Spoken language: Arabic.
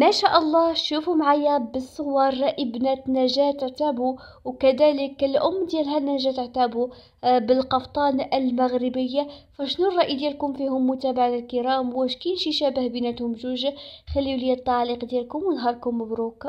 ما شاء الله شوفوا معايا بالصور ابنة نجاة عتابو وكذلك الأم ديالها نجاة عتابو آه، بالقفطان المغربية فشنو الرأي ديالكم فيهم متابعنا الكرام واش كاين شي شبه بيناتهم جوج خليوا لي التعليق ديالكم ونهاركم مبروك